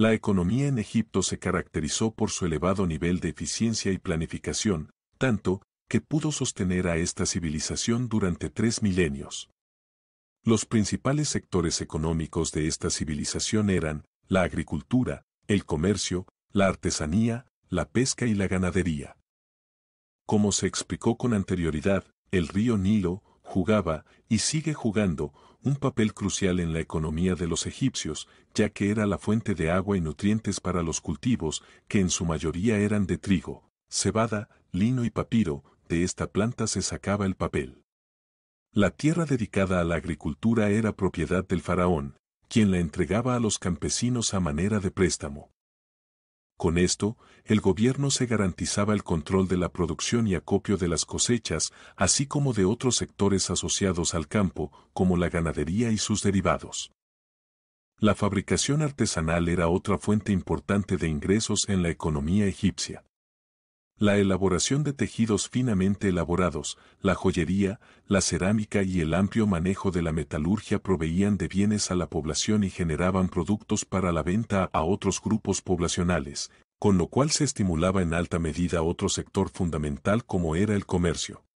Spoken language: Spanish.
La economía en Egipto se caracterizó por su elevado nivel de eficiencia y planificación, tanto, que pudo sostener a esta civilización durante tres milenios. Los principales sectores económicos de esta civilización eran la agricultura, el comercio, la artesanía, la pesca y la ganadería. Como se explicó con anterioridad, el río Nilo jugaba, y sigue jugando, un papel crucial en la economía de los egipcios, ya que era la fuente de agua y nutrientes para los cultivos, que en su mayoría eran de trigo, cebada, lino y papiro, de esta planta se sacaba el papel. La tierra dedicada a la agricultura era propiedad del faraón, quien la entregaba a los campesinos a manera de préstamo. Con esto, el gobierno se garantizaba el control de la producción y acopio de las cosechas, así como de otros sectores asociados al campo, como la ganadería y sus derivados. La fabricación artesanal era otra fuente importante de ingresos en la economía egipcia la elaboración de tejidos finamente elaborados, la joyería, la cerámica y el amplio manejo de la metalurgia proveían de bienes a la población y generaban productos para la venta a otros grupos poblacionales, con lo cual se estimulaba en alta medida otro sector fundamental como era el comercio.